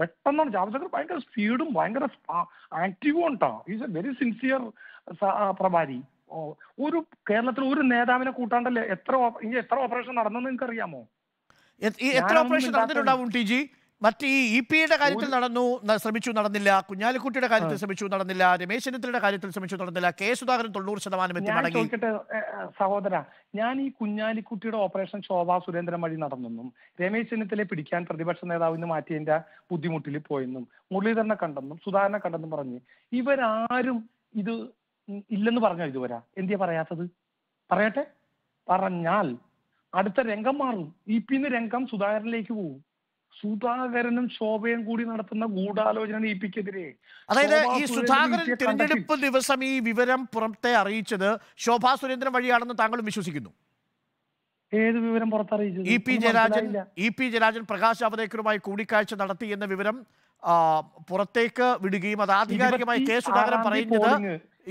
പെട്ടെന്നാണ് ജാവദേക്കർ ഭയങ്കര സ്പീഡും ഭയങ്കര ആക്റ്റീവും ഉണ്ടോ ഈസ് എ വെരി സിൻസിയർ പ്രഭാരി ഒരു കേരളത്തിൽ ഒരു നേതാവിനെ കൂട്ടാണ്ടല്ലേ എത്ര എത്ര ഓപ്പറേഷൻ നടന്നെന്ന് നിങ്ങൾക്ക് അറിയാമോ എത്ര ഓപ്പറേഷൻ നടന്നിട്ടുണ്ടാവും ടി ജി മറ്റ് ഈ ഇ പിയുടെ കാര്യത്തിൽ നടന്നു ശ്രമിച്ചു നടന്നില്ല കുഞ്ഞാലിക്കുട്ടിയുടെ കാര്യത്തിൽ ശ്രമിച്ചു നടന്നില്ല രമേശ് ചെന്നിത്തലയുടെ കാര്യത്തിൽ ശ്രമിച്ചു നടന്നില്ല കെ സുധാകരൻ തൊണ്ണൂറ് ശതമാനം എത്തി മടങ്ങി സഹോദര ഞാൻ ഈ കുഞ്ഞാലിക്കുട്ടിയുടെ ഓപ്പറേഷൻ ശോഭാ സുരേന്ദ്രൻ വഴി നടന്നെന്നും രമേശ് ചെന്നിത്തലയെ പിടിക്കാൻ പ്രതിപക്ഷ ഇന്ന് മാറ്റിയതിന്റെ ബുദ്ധിമുട്ടിൽ പോയെന്നും മുരളീധരനെ കണ്ടെന്നും സുധാകരനെ കണ്ടെന്നും പറഞ്ഞ് ഇവരാരും ഇത് ഇല്ലെന്ന് പറഞ്ഞോ ഇതുവരാ എന്തിയാ പറയാത്തത് പറയട്ടെ പറഞ്ഞാൽ അടുത്ത രംഗം മാറും ഇ പിന്ന് രംഗം സുധാകരനിലേക്ക് പോകും സുധാകരനും ശോഭയും കൂടി നടത്തുന്ന ഗൂഢാലോചന ഇ അതായത് ഈ സുധാകരൻ തിരഞ്ഞെടുപ്പ് ദിവസം ഈ വിവരം പുറത്തെ അറിയിച്ചത് ശോഭാ സുരേന്ദ്രൻ വഴിയാണെന്ന് താങ്കളും വിശ്വസിക്കുന്നു ഏത് വിവരം പുറത്തറിയിച്ചത് E P Jayarajan E P Jayarajan Prakash ജാവദേക്കറുമായി കൂടിക്കാഴ്ച നടത്തി എന്ന വിവരം പുറത്തേക്ക് വിടുകയും അത് ആധികാരികമായി കെ സുധാകരൻ പറയുന്നത്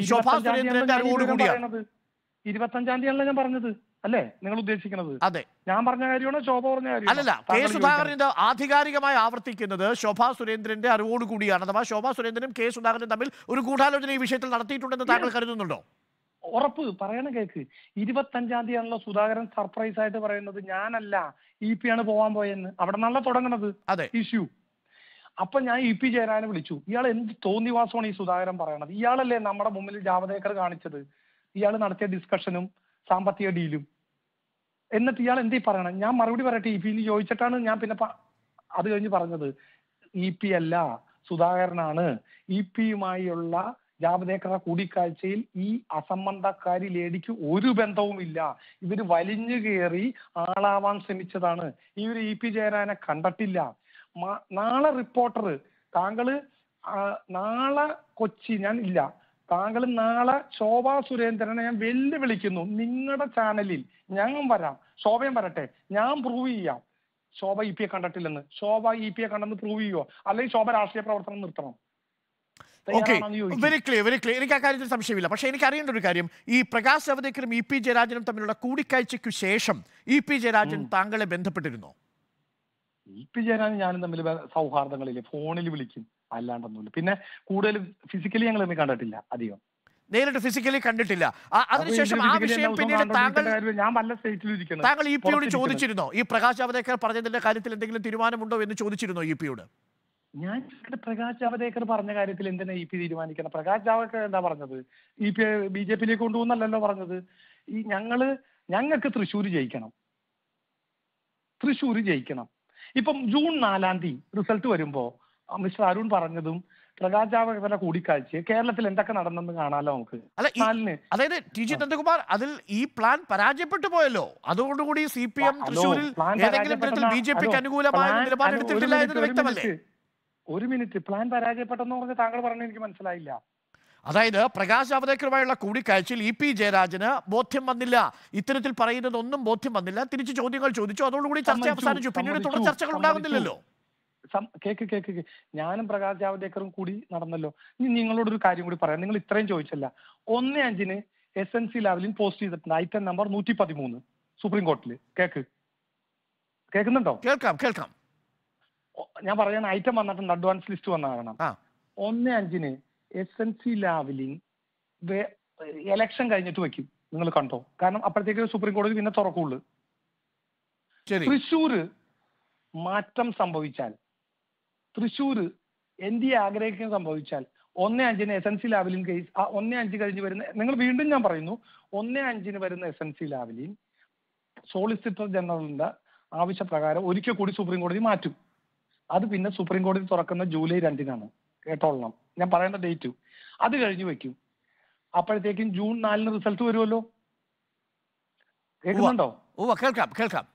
ശോഭാ സുരേന്ദ്രന്റെ അറിവോടുകൂടിയാണ് ഇരുപത്തഞ്ചാം തീയതിയാണല്ലോ ഞാൻ പറഞ്ഞത് അല്ലേ നിങ്ങൾ ഉദ്ദേശിക്കുന്നത് അതെ ഞാൻ പറഞ്ഞ കാര്യമാണ് ശോഭ പറഞ്ഞ കാര്യം അല്ലല്ല കെ സുധാകരന്റെ ആധികാരികമായി ആവർത്തിക്കുന്നത് ശോഭ സുരേന്ദ്രന്റെ അറിവോടുകൂടിയാണ് അഥവാ ശോഭ സുരേന്ദ്രനും കെ സുധാകരനും തമ്മിൽ ഒരു ഗൂഢാലോചന ഈ വിഷയത്തിൽ നടത്തിയിട്ടുണ്ടെന്ന് താങ്കൾ കരുതുന്നുണ്ടോ ഉറപ്പ് പറയണ കേക്ക് ഇരുപത്തഞ്ചാം തീയതിയാണല്ലോ സുധാകരൻ സർപ്രൈസ് ആയിട്ട് പറയുന്നത് ഞാനല്ല ഇ പി ആണ് പോവാൻ പോയെന്ന് അവിടെ നല്ല തുടങ്ങണത് ഇഷ്യൂ അപ്പൊ ഞാൻ ഇ പി ജയരാജനെ വിളിച്ചു ഇയാൾ എന്ത് തോന്നിവാസമാണ് ഈ സുധാകരൻ പറയണത് ഇയാളല്ലേ നമ്മുടെ മുമ്പിൽ ജാവദേക്കർ കാണിച്ചത് ഇയാൾ നടത്തിയ ഡിസ്കഷനും സാമ്പത്തിക ഡീലും എന്നിട്ട് ഇയാൾ എന്തീ പറയണം ഞാൻ മറുപടി പറയട്ടെ ഇ പിയിൽ ചോദിച്ചിട്ടാണ് ഞാൻ പിന്നെ അത് കഴിഞ്ഞ് പറഞ്ഞത് ഇ പി അല്ല സുധാകരനാണ് ഇ പിയുമായുള്ള ജാവദേക്കറുടെ കൂടിക്കാഴ്ചയിൽ ഈ അസംബന്ധക്കാരി ലേഡിക്ക് ഒരു ബന്ധവുമില്ല ഇവർ വലിഞ്ഞു കയറി ആളാവാൻ ശ്രമിച്ചതാണ് ഒരു ഇ പി ജയരാജനെ കണ്ടിട്ടില്ല നാളെ റിപ്പോർട്ടർ താങ്കൾ നാളെ കൊച്ചി ഞാൻ ഇല്ല താങ്കൾ നാളെ ശോഭാ സുരേന്ദ്രനെ ഞാൻ വെല്ലുവിളിക്കുന്നു നിങ്ങളുടെ ചാനലിൽ ഞാൻ വരാം ശോഭയും വരട്ടെ ഞാൻ പ്രൂവ് ചെയ്യാം ശോഭ ഇ e എ കണ്ടിട്ടില്ലെന്ന് ശോഭ ഇ e എ കണ്ടെന്ന് പ്രൂവ് ചെയ്യുവോ അല്ലെങ്കിൽ ശോഭ രാഷ്ട്രീയ പ്രവർത്തനം നിർത്തണം okay very clear very clear എനിക്ക് ആ കാര്യത്തിൽ സംശയമില്ല പക്ഷേ എനിക്ക് അറിയേണ്ട ഒരു കാര്യം ഈ പ്രകാശ് ജവദേക്കറും ഇ e പി ജയരാജനും തമ്മിലുള്ള കൂടിക്കാഴ്ചയ്ക്കു ശേഷം ഇ പി ജയരാജൻ താങ്കളെ ബന്ധപ്പെട്ടിരുന്നോ ഇ പി ജയരാജൻ ഞാനും തമ്മിൽ സൗഹാർദ്ദങ്ങളില്ലേ ഫോണിൽ വിളിക്കും അല്ലാണ്ടൊന്നുമില്ല പിന്നെ കൂടുതലും ഫിസിക്കലി ഞങ്ങൾ തമ്മിൽ കണ്ടിട്ടില്ല അധികം നേരിട്ട് ഫിസിക്കലി കണ്ടിട്ടില്ല അതിനുശേഷം ആ വിഷയം പിന്നീട് താങ്കൾ താങ്കൾ ഇ പിയോട് ചോദിച്ചിരുന്നോ ഈ പ്രകാശ് ജാവദേക്കർ പറഞ്ഞതിന്റെ കാര്യത്തിൽ എന്തെങ്കിലും തീരുമാനമുണ്ടോ എന്ന് ചോദിച്ചിരുന്നോ ഇ പിയോട് ഞാൻ പ്രകാശ് ജാവദേക്കർ പറഞ്ഞ കാര്യത്തിൽ എന്തിനാ ഇ പി തീരുമാനിക്കണം പ്രകാശ് ജാവദേക്കർ എന്താ പറഞ്ഞത് ഇ പി ബി ജെ പിയിലേക്ക് കൊണ്ടുപോകുന്നല്ലോ പറഞ്ഞത് ഈ ഞങ്ങള് ഞങ്ങൾക്ക് തൃശ്ശൂർ ജയിക്കണം തൃശ്ശൂർ ജയിക്കണം ഇപ്പം ജൂൺ നാലാം തീയതി റിസൾട്ട് വരുമ്പോ മിസ്റ്റർ അരുൺ പറഞ്ഞതും പ്രകാശ് ജാവദേക്കറുടെ കൂടിക്കാഴ്ച കേരളത്തിൽ എന്തൊക്കെ നടന്നെന്ന് കാണാലോ നമുക്ക് അതായത് ടി ജി നന്ദകുമാർ അതിൽ ഈ പ്ലാൻ പരാജയപ്പെട്ടു പോയല്ലോ അതുകൊണ്ടുകൂടി സി പി എം തൃശ്ശൂരിൽ ബി ജെ പിക്ക് അനുകൂലമായ നിലപാട് എന്നത് വ്യക്തമല്ലേ ഒരു മിനിറ്റ് പ്ലാൻ പരാജയപ്പെട്ടെന്ന് പറഞ്ഞ് താങ്കൾ പറഞ്ഞു എനിക്ക് മനസ്സിലായില്ല അതായത് പ്രകാശ് ജാവദേക്കറുമായുള്ള കൂടിക്കാഴ്ചയിൽ ഇ പി ജയരാജന് ബോധ്യം വന്നില്ല ഇത്തരത്തിൽ പറയുന്നത് ഒന്നും ബോധ്യം വന്നില്ല തിരിച്ചു ചോദ്യങ്ങൾ ചോദിച്ചു അതോടുകൂടി ചർച്ച അവസാനിച്ചു പിന്നീട് തുടർ ചർച്ചകൾ ഉണ്ടാകുന്നില്ലല്ലോ കേക്ക് കേക്ക് ഞാനും പ്രകാശ് ജാവദേക്കറും കൂടി നടന്നല്ലോ ഇനി നിങ്ങളോട് ഒരു കാര്യം കൂടി പറയാം നിങ്ങൾ ഇത്രയും ചോദിച്ചല്ല ഒന്ന് അഞ്ചിന് S N C Lavalin post ചെയ്തിട്ടുണ്ട് ഐറ്റം നമ്പർ നൂറ്റി പതിമൂന്ന് സുപ്രീം കോടതിയിൽ കേക്ക് കേൾക്കുന്നുണ്ടോ കേൾക്കാം കേൾക്കാം ഞാൻ പറയുന്ന ഐറ്റം വന്നിട്ടുണ്ട് അഡ്വാൻസ് ലിസ്റ്റ് വന്ന കാരണം ഒന്ന് അഞ്ചിന് S N C Lavalin election കഴിഞ്ഞിട്ട് വെക്കും നിങ്ങൾ കണ്ടോ കാരണം അപ്പോഴത്തേക്ക് സുപ്രീം കോടതി പിന്നെ തുറക്കുള്ളൂ തൃശൂര് മാറ്റം സംഭവിച്ചാൽ തൃശൂർ എൻ ഡി എ ആഗ്രഹിക്കാൻ സംഭവിച്ചാൽ ഒന്നേ അഞ്ചിന് S N C Lavalin case ആ ഒന്നേ അഞ്ച് കഴിഞ്ഞ് വരുന്ന നിങ്ങൾ വീണ്ടും ഞാൻ പറയുന്നു ഒന്നേ അഞ്ചിന് വരുന്ന S N C Lavalin solicitor ജനറലിന്റെ ആവശ്യപ്രകാരം ഒരിക്കൽ കൂടി സുപ്രീം കോടതി മാറ്റും അത് പിന്നെ സുപ്രീം കോടതി തുറക്കുന്ന ജൂലൈ രണ്ടിനാണ് കേട്ടോളണം ഞാൻ പറയേണ്ട ഡേറ്റ് അത് കഴിഞ്ഞ് വെക്കും അപ്പോഴത്തേക്കും ജൂൺ നാലിന് റിസൾട്ട് വരുമല്ലോ കേൾക്കുന്നുണ്ടോ കേൾക്കാം കേൾക്കാം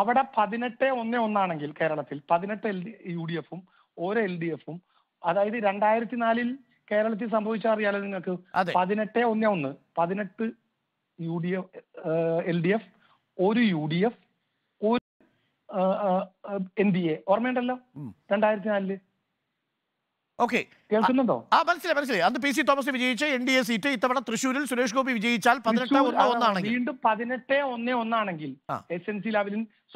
അവിടെ പതിനെട്ട് ഒന്ന് ഒന്നാണെങ്കിൽ കേരളത്തിൽ പതിനെട്ട് എൽ ഡി യു ഡി എഫും ഒരു എൽ ഡി എഫും അതായത് രണ്ടായിരത്തി നാലിൽ കേരളത്തിൽ സംഭവിച്ച അറിയാലോ നിങ്ങൾക്ക് പതിനെട്ട് ഒന്ന് ഒന്ന് പതിനെട്ട് U D F L D F ഒരു യു ഡി എഫ് ഒരു എൻ ഡി എ ഓർമ്മയുണ്ടല്ലോ രണ്ടായിരത്തി നാലില് ഓക്കെ ആ മനസ്സിലായി മനസ്സിലായി അന്ന് പി സി തോമസ് വിജയിച്ച എൻ ഡി എ സീറ്റ് ഇത്തവണ തൃശ്ശൂരിൽ സുരേഷ് ഗോപി വിജയിച്ചാൽ പതിനെട്ട് ഒന്ന് ഒന്നാണെങ്കിൽ വീണ്ടും പതിനെട്ട് ഒന്ന് ഒന്നാണെങ്കിൽ എസ് എൻ സി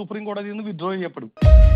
സുപ്രീം കോടതിയിൽ നിന്ന് വിഡ്രോ ചെയ്യപ്പെടും